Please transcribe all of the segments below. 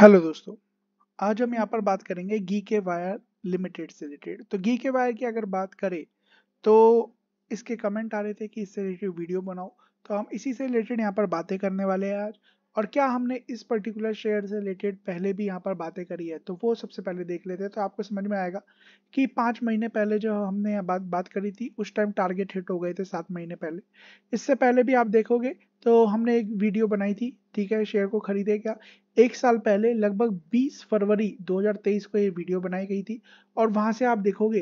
hello दोस्तों आज हम यहाँ पर बात करेंगे गी के वायर लिमिटेड से रिलेटेड तो गी के वायर की अगर बात करें तो इसके कमेंट आ रहे थे कि इससे रिलेटेड वीडियो बनाओ तो हम इसी से रिलेटेड यहाँ पर बातें करने वाले हैं आज और क्या हमने इस पर्टिकुलर शेयर से रिलेटेड पहले भी यहाँ पर बातें करी है तो वो सबसे पहले देख लेते हैं तो आपको समझ में आएगा कि पाँच महीने पहले जो हमने बात बात करी थी उस टाइम टारगेट हिट हो गए थे सात महीने पहले इससे पहले भी आप देखोगे तो हमने एक वीडियो बनाई थी ठीक है शेयर को खरीदे क्या एक साल पहले लगभग 20 फरवरी 2023 को ये वीडियो बनाई गई थी और वहाँ से आप देखोगे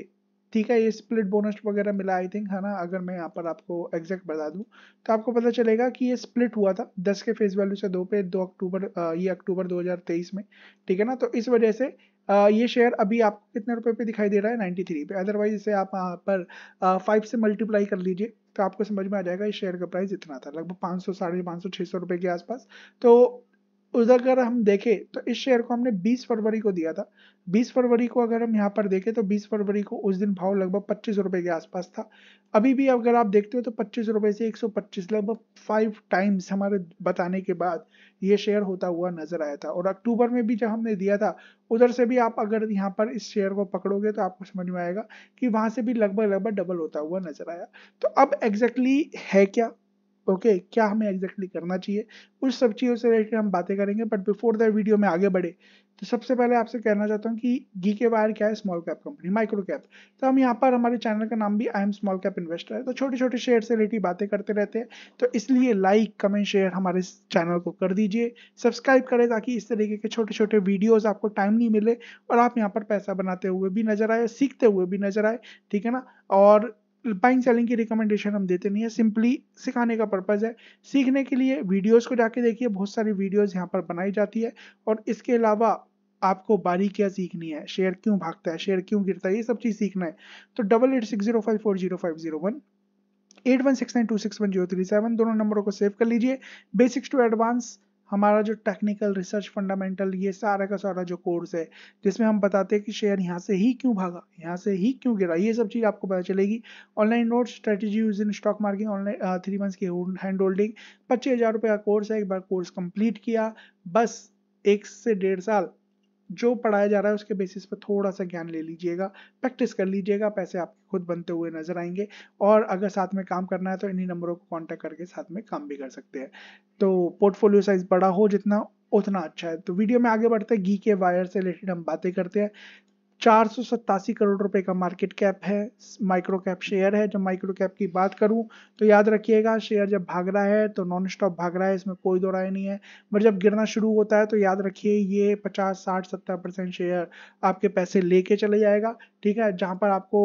ठीक है ये स्प्लिट बोनस वगैरह मिला आई थिंक है ना अगर मैं यहाँ पर आपको एग्जैक्ट बता दूँ तो आपको पता चलेगा कि ये स्प्लिट हुआ था दस के फेस वैल्यू से दो पे दो अक्टूबर ये अक्टूबर 2023 में ठीक है ना तो इस वजह से ये शेयर अभी आपको कितने रुपए पे दिखाई दे रहा है थ्री पे अदरवाइज इसे आप यहाँ पर फाइव से मल्टीप्लाई कर लीजिए तो आपको समझ में आ जाएगा इस शेयर का प्राइस इतना था लगभग पाँच सौ साढ़े पाँच सौ छः सौ रुपये के आसपास तो उधर अगर हम देखें तो इस शेयर को हमने 20 फरवरी को दिया था 20 फरवरी को अगर हम यहाँ पर देखें तो 20 फरवरी को उस दिन भाव लगभग पच्चीस रुपए के आसपास था अभी भी अगर आप देखते हो तो पच्चीस रुपए से 125 लगभग फाइव टाइम्स हमारे बताने के बाद ये शेयर होता हुआ नजर आया था और अक्टूबर में भी जब हमने दिया था उधर से भी आप अगर यहाँ पर इस शेयर को पकड़ोगे तो आपको समझ में आएगा कि वहाँ से भी लगभग लगभग डबल होता हुआ नजर आया तो अब एग्जैक्टली है क्या ओके okay, क्या हमें एग्जैक्टली exactly करना चाहिए उस सब चीज़ों से रिलेटेड हम बातें करेंगे बट बिफोर द वीडियो में आगे बढ़े तो सबसे पहले आपसे कहना चाहता हूँ कि गी के बाहर क्या है small cap company micro cap तो हम यहाँ पर हमारे चैनल का नाम भी I am small cap investor है तो छोटे छोटे शेयर से रिलेटेड बातें करते रहते हैं तो इसलिए लाइक कमेंट शेयर हमारे चैनल को कर दीजिए सब्सक्राइब करें ताकि इस तरीके के छोटे छोटे वीडियोज आपको टाइम नहीं मिले और आप यहाँ पर पैसा बनाते हुए भी नजर आए सीखते हुए भी नजर आए ठीक है ना और बाइंग सेलिंग की रिकमेंडेशन हम देते नहीं है सिंपली सिखाने का पर्पज़ है सीखने के लिए वीडियोस को जाके देखिए बहुत सारी वीडियोस यहाँ पर बनाई जाती है और इसके अलावा आपको बारी क्या सीखनी है शेयर क्यों भागता है शेयर क्यों गिरता है ये सब चीज़ सीखना है तो double eight six zero five four zero five zero one eight one six nine two six one zero three seven दोनों नंबरों को सेव कर लीजिए बेसिक्स टू एडवांस हमारा जो टेक्निकल रिसर्च फंडामेंटल ये सारा का सारा जो कोर्स है जिसमें हम बताते हैं कि शेयर यहाँ से ही क्यों भागा यहाँ से ही क्यों गिरा ये सब चीज़ आपको पता चलेगी online note strategy use in stock market online three months की हैंड होल्डिंग पच्चीस हज़ार रुपये का कोर्स है एक बार कोर्स कंप्लीट किया बस एक से डेढ़ साल जो पढ़ाया जा रहा है उसके बेसिस पर थोड़ा सा ज्ञान ले लीजिएगा प्रैक्टिस कर लीजिएगा पैसे आपके खुद बनते हुए नजर आएंगे और अगर साथ में काम करना है तो इन्हीं नंबरों को कॉन्टैक्ट करके साथ में काम भी कर सकते हैं तो पोर्टफोलियो साइज बड़ा हो जितना उतना अच्छा है तो वीडियो में आगे बढ़ते हैं घी के वायर से रिलेटेड हम बातें करते हैं चार करोड़ रुपए का मार्केट कैप है माइक्रो कैप शेयर है जब माइक्रो कैप की बात करूं तो याद रखिएगा शेयर जब भाग रहा है तो नॉन स्टॉप भाग रहा है इसमें कोई दो राय नहीं है बट जब गिरना शुरू होता है तो याद रखिए ये 50 60 70 परसेंट शेयर आपके पैसे लेके चले जाएगा ठीक है जहां पर आपको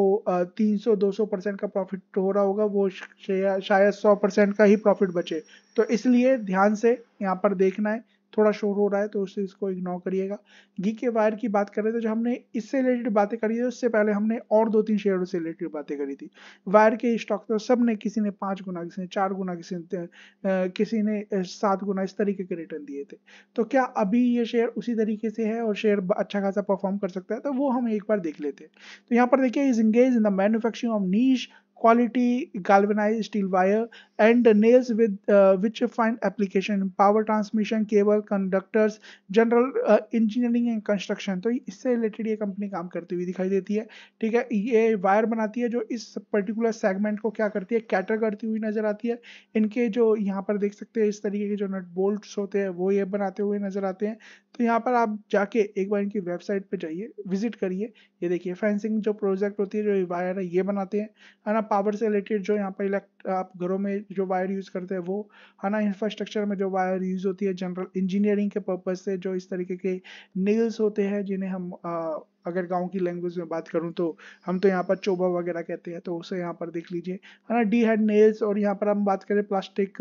300 200 परसेंट का प्रॉफिट हो रहा होगा वो शेयर शायद सौ परसेंट का ही प्रॉफिट बचे तो इसलिए ध्यान से यहाँ पर देखना है थोड़ा शोर हो रहा है तो उस चीज़ को इग्नोर करिएगा घी के वायर की बात करें तो जो हमने इससे रिलेटेड बातें करी थी उससे पहले हमने और दो तीन शेयरों से रिलेटेड बातें करी थी वायर के स्टॉक तो सब ने किसी ने पाँच गुना किसी ने चार गुना किसी ने किसी ने सात गुना इस तरीके के रिटर्न दिए थे तो क्या अभी ये शेयर उसी तरीके से है और शेयर अच्छा खासा परफॉर्म कर सकता है तो वो हम एक बार देख लेते हैं तो यहाँ पर देखिए is engage in the manufacturing of niche quality galvanized steel wire and nails with uh, which find application in power transmission cable conductors general uh, engineering and construction तो इससे रिलेटेड ये कंपनी काम करती हुई दिखाई देती है ठीक है ये वायर बनाती है जो इस पर्टिकुलर सेगमेंट को क्या करती है कैटर करती हुई नजर आती है इनके जो यहाँ पर देख सकते हैं इस तरीके के जो नट बोल्ट्स होते हैं वो ये बनाते हुए नजर आते हैं तो यहाँ पर आप जाके एक बार इनकी वेबसाइट पर जाइए विजिट करिए ये देखिए फेंसिंग जो प्रोजेक्ट होती है जो वायर है ये बनाते हैं है ना पावर से रिलेटेड जो यहाँ पर इलेक्ट आप घरों में जो वायर यूज़ करते हैं वो है ना इंफ्रास्ट्रक्चर में जो वायर यूज़ होती है जनरल इंजीनियरिंग के पर्पज़ से जो इस तरीके के नेल्स होते हैं जिन्हें हम आ, अगर गांव की लैंग्वेज में बात करूं तो हम तो यहाँ पर चोबा वगैरह कहते हैं तो उसे यहाँ पर देख लीजिए है ना डी हेड नेल्स और यहाँ पर हम बात करें प्लास्टिक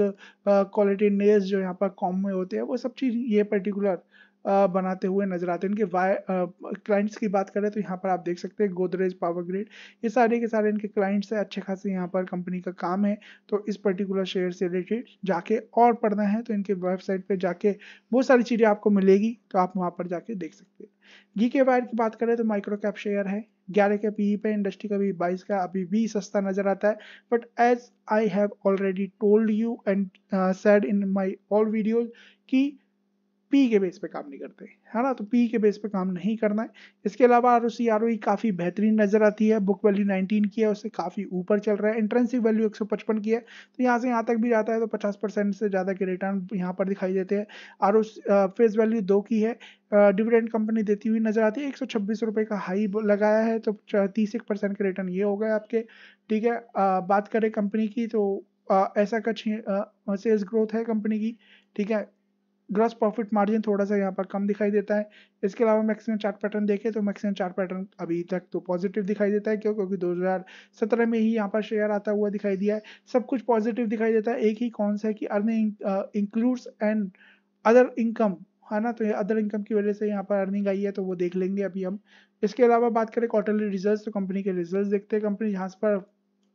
क्वालिटी नेल्स जो यहाँ पर कॉम में होते हैं वो सब चीज़ ये पर्टिकुलर बनाते हुए नजर आते हैं इनके वाय क्लाइंट्स की बात करें तो यहाँ पर आप देख सकते हैं गोदरेज पावर ग्रिड ये सारे के सारे इनके क्लाइंट्स हैं अच्छे खासे यहाँ पर कंपनी का काम है तो इस पर्टिकुलर शेयर से रिलेटेड जाके और पढ़ना है तो इनके वेबसाइट पर जाके बहुत सारी चीज़ें आपको मिलेगी तो आप वहाँ पर जाके देख सकते हैं जी के वायर की बात करें तो माइक्रो कैप शेयर है ग्यारह के पी e पे इंडस्ट्री का भी बाईस का अभी भी सस्ता नजर आता है but as I have already told you and said in my all videos की पी के बेस पे काम नहीं करते है ना तो पी के बेस पे काम नहीं करना है इसके अलावा R O C R O e काफ़ी बेहतरीन नजर आती है बुक वैल्यू 19 की है उससे काफ़ी ऊपर चल रहा है इंट्रेंसिक वैल्यू 155 की है तो यहाँ से यहाँ तक भी जाता है तो 50 परसेंट से ज़्यादा के रिटर्न यहाँ पर दिखाई देते हैं आर ओ फेस वैल्यू दो की है डिविडेंड कंपनी देती हुई नजर आती है एक सौ का हाई लगाया है तो तीस एक परसेंट के रिटर्न ये हो गए आपके ठीक है बात करें कंपनी की तो ऐसा कुछ सेल्स ग्रोथ है कंपनी की ठीक है ग्रॉस प्रॉफिट मार्जिन थोड़ा सा यहाँ पर कम दिखाई देता है इसके अलावा मैक्सिमम चार्ट पैटर्न देखें तो मैक्सिमम चार्ट पैटर्न अभी तक तो पॉजिटिव दिखाई देता है क्यों क्योंकि 2017 में ही यहाँ पर शेयर आता हुआ दिखाई दिया है सब कुछ पॉजिटिव दिखाई देता है एक ही कौन सा है कि earning includes and other income है ना तो ये अदर इनकम की वजह से यहाँ पर अर्निंग आई है तो वो देख लेंगे अभी हम इसके अलावा बात करें क्वार्टरली रिजल्ट्स तो कंपनी के रिजल्ट्स देखते हैं कंपनी यहाँ पर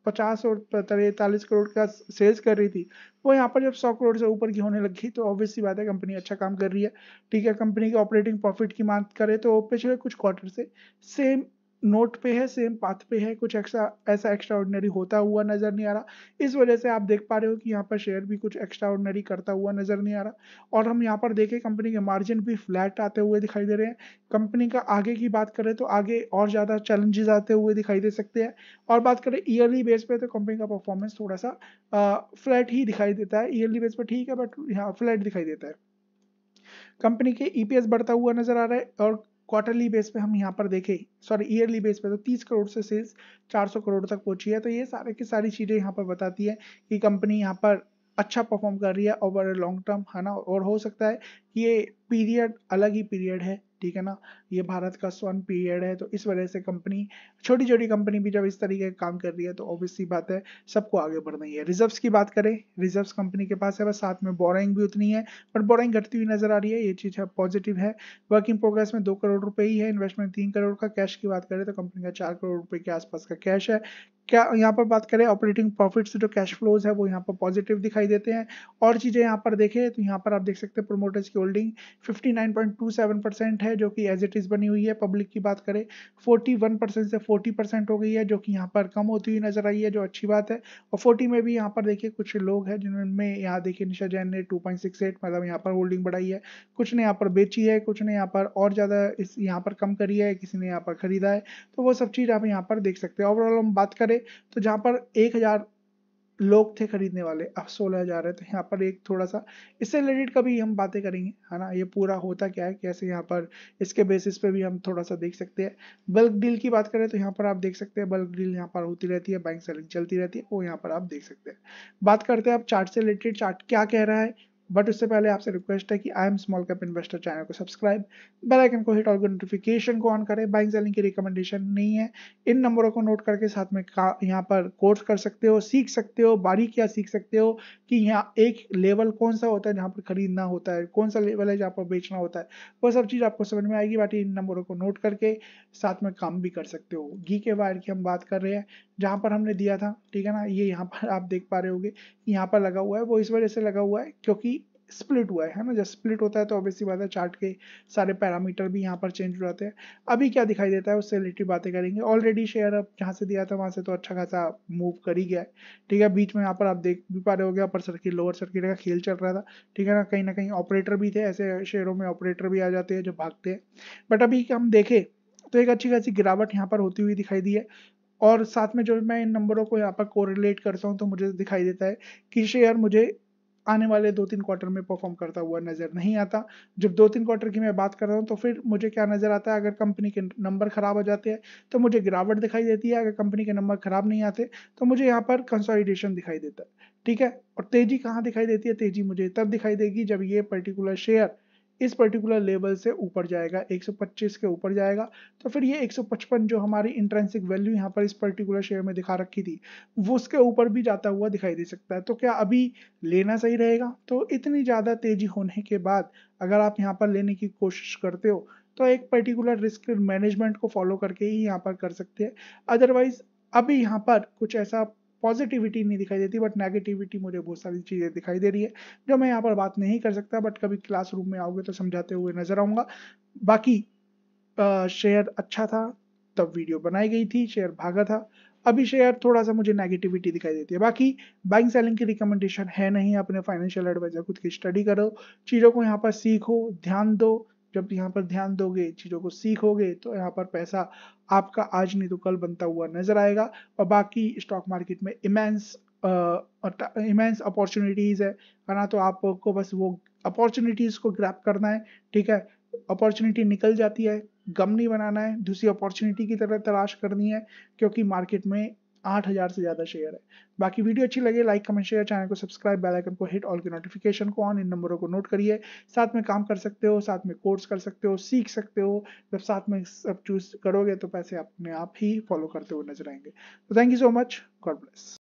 पचास और तैतालीस करोड़ का सेल्स कर रही थी वो यहाँ पर जब सौ करोड़ से ऊपर की होने लगी तो ऑब्वियसली बात है कंपनी अच्छा काम कर रही है ठीक है कंपनी के ऑपरेटिंग प्रॉफिट की बात करें तो पिछले कुछ क्वार्टर से सेम नोट पे है सेम पाथ पे है कुछ एक्स्ट्रा ऐसा एक्स्ट्रा ऑर्डनरी होता हुआ नज़र नहीं आ रहा इस वजह से आप देख पा रहे हो कि यहाँ पर शेयर भी कुछ एक्स्ट्रा ऑर्डनरी करता हुआ नज़र नहीं आ रहा और हम यहाँ पर देखें कंपनी के मार्जिन भी फ्लैट आते हुए दिखाई दे रहे हैं कंपनी का आगे की बात करें तो आगे और ज़्यादा चैलेंजेस आते हुए दिखाई दे सकते हैं और बात करें ईयरली बेस पे तो कंपनी का परफॉर्मेंस थोड़ा सा फ्लैट ही दिखाई देता है ईयरली बेस पर ठीक है बट यहाँ फ्लैट दिखाई देता है कंपनी के ईपीएस e बढ़ता हुआ नजर आ रहा है और क्वार्टरली बेस पे हम यहाँ पर देखें सॉरी ईयरली बेस पे तो 30 करोड़ से सेल्स 400 करोड़ तक पहुँची है तो ये सारे की सारी चीज़ें यहाँ पर बताती है कि कंपनी यहाँ पर अच्छा परफॉर्म कर रही है ओवर लॉन्ग टर्म है ना और हो सकता है कि ये पीरियड अलग ही पीरियड है ठीक है ना ये भारत का स्वर्ण पीरियड है तो इस वजह से कंपनी छोटी छोटी कंपनी भी जब इस तरीके का काम कर रही है तो ऑब्वियसली बात है सबको आगे बढ़ना ही है रिजर्व्स की बात करें रिजर्व्स कंपनी के पास है बस साथ में बोरिंग भी उतनी है पर बोरिंग घटती हुई नजर आ रही है ये चीज़ है पॉजिटिव है वर्किंग प्रोग्रेस में दो करोड़ रुपए ही है इन्वेस्टमेंट तीन करोड़ का कैश की बात करें तो कंपनी का चार करोड़ रुपए के आसपास का कैश है क्या यहाँ पर बात करें ऑपरेटिंग प्रॉफिट से जो कैश फ्लोज है वो यहाँ पर पॉजिटिव दिखाई देते हैं और चीज़ें यहाँ पर देखें तो यहाँ पर आप देख सकते हैं प्रोमोटर्स की होल्डिंग 59.27 परसेंट है जो कि एज इट इज़ बनी हुई है पब्लिक की बात करें 41 परसेंट से 40 परसेंट हो गई है जो कि यहाँ पर कम होती हुई नज़र आई है जो अच्छी बात है और 40 में भी यहाँ पर देखिए कुछ लोग हैं जिनमें यहाँ देखिए निशा जैन ने 2.68 मतलब यहाँ पर होल्डिंग बढ़ाई है कुछ ने यहाँ पर बेची है कुछ ने यहाँ पर और ज़्यादा इस यहाँ पर कम करी है किसी ने यहाँ पर ख़रीदा है तो वो सब चीज़ आप यहाँ पर देख सकते हैं ओवरऑल हम बात करें तो जहाँ पर एक लोग थे खरीदने वाले अब सोलह हजार है तो यहाँ पर एक थोड़ा सा इससे रिलेटेड कभी हम बातें करेंगे है ना ये पूरा होता क्या है कैसे यहाँ पर इसके बेसिस पे भी हम थोड़ा सा देख सकते हैं बल्क डील की बात करें तो यहाँ पर आप देख सकते हैं बल्क डील यहाँ पर होती रहती है बैंक सेलिंग चलती रहती है वो यहाँ पर आप देख सकते हैं बात करते हैं आप चार्ट से रिलेटेड चार्ट क्या कह रहा है बट उससे पहले आपसे रिक्वेस्ट है कि I am small cap investor channel को सब्सक्राइब बेल आइकन को हिट और नोटिफिकेशन को ऑन करें बाइंग सेलिंग की रिकमेंडेशन नहीं है इन नंबरों को नोट करके साथ में यहाँ पर कोर्स कर सकते हो सीख सकते हो बारी क्या सीख सकते हो कि यहाँ एक लेवल कौन सा होता है जहाँ पर खरीदना होता है कौन सा लेवल है जहाँ पर बेचना होता है वो सब चीज़ आपको समझ में आएगी बाकी इन नंबरों को नोट करके साथ में काम भी कर सकते हो घी के वायर की हम बात कर रहे हैं जहाँ पर हमने दिया था ठीक है ना ये यहाँ पर आप देख पा रहे होगे यहाँ पर लगा हुआ है वो इस वजह से लगा हुआ है क्योंकि स्प्लिट हुआ है है ना जब स्प्लिट होता है तो ऑब्वियसली बात है चार्ट के सारे पैरामीटर भी यहाँ पर चेंज हो जाते हैं अभी क्या दिखाई देता है उससे रिलेटेड बातें करेंगे ऑलरेडी शेयर अब जहाँ से दिया था वहाँ से तो अच्छा खासा मूव कर ही गया है ठीक है बीच में यहाँ पर आप देख भी पा रहे हो गया अपर सर्किट लोअर सर्किट का खेल चल रहा था ठीक है ना कहीं ना कहीं ऑपरेटर भी थे ऐसे शेयरों में ऑपरेटर भी आ जाते हैं जो भागते हैं बट अभी हम देखें तो एक अच्छी खासी गिरावट यहाँ पर होती हुई दिखाई दी है और साथ में जो मैं इन नंबरों को यहाँ पर कोरिलेट करता हूँ तो मुझे दिखाई देता है कि शेयर मुझे आने वाले दो तीन क्वार्टर में परफॉर्म करता हुआ नज़र नहीं आता जब दो तीन क्वार्टर की मैं बात कर रहा हूँ तो फिर मुझे क्या नज़र आता है अगर कंपनी के नंबर ख़राब हो जाते हैं तो मुझे गिरावट दिखाई देती है अगर कंपनी के नंबर ख़राब नहीं आते तो मुझे यहाँ पर कंसोलिडेशन दिखाई देता है ठीक है और तेज़ी कहाँ दिखाई देती है तेज़ी मुझे तब दिखाई देगी जब ये पर्टिकुलर शेयर इस पर्टिकुलर लेवल से ऊपर जाएगा 125 के ऊपर जाएगा तो फिर ये 155 जो हमारी इंट्रेंसिक वैल्यू यहाँ पर इस पर्टिकुलर शेयर में दिखा रखी थी वो उसके ऊपर भी जाता हुआ दिखाई दे सकता है तो क्या अभी लेना सही रहेगा तो इतनी ज़्यादा तेजी होने के बाद अगर आप यहाँ पर लेने की कोशिश करते हो तो एक पर्टिकुलर रिस्क मैनेजमेंट को फॉलो करके ही यहाँ पर कर सकते हैं अदरवाइज अभी यहाँ पर कुछ ऐसा पॉजिटिविटी नहीं दिखाई देती बट नेगेटिविटी मुझे बहुत सारी चीज़ें दिखाई दे रही है जो मैं यहाँ पर बात नहीं कर सकता बट कभी क्लास में आओगे तो समझाते हुए नजर आऊँगा बाकी शेयर अच्छा था तब वीडियो बनाई गई थी शेयर भागा था अभी शेयर थोड़ा सा मुझे नेगेटिविटी दिखाई देती है बाकी बाइंग सेलिंग की रिकमेंडेशन है नहीं अपने फाइनेंशियल एडवाइजर खुद की स्टडी करो चीज़ों को यहाँ पर सीखो ध्यान दो जब यहाँ पर ध्यान दोगे चीज़ों को सीखोगे तो यहाँ पर पैसा आपका आज नहीं तो कल बनता हुआ नजर आएगा और बाकी स्टॉक मार्केट में इमेंस इमेंस अपॉर्चुनिटीज़ है ना तो आपको बस वो अपॉर्चुनिटीज़ को ग्रैप करना है ठीक है अपॉर्चुनिटी निकल जाती है गम नहीं बनाना है दूसरी अपॉर्चुनिटी की तरह तलाश करनी है क्योंकि मार्केट में आठ हजार से ज्यादा शेयर है बाकी वीडियो अच्छी लगे लाइक कमेंट शेयर चैनल को सब्सक्राइब बेल आइकन को हिट ऑल के नोटिफिकेशन को ऑन इन नंबरों को नोट करिए साथ में काम कर सकते हो साथ में कोर्स कर सकते हो सीख सकते हो जब साथ में सब चूज करोगे तो पैसे अपने आप ही फॉलो करते हुए नजर आएंगे तो thank you so much God bless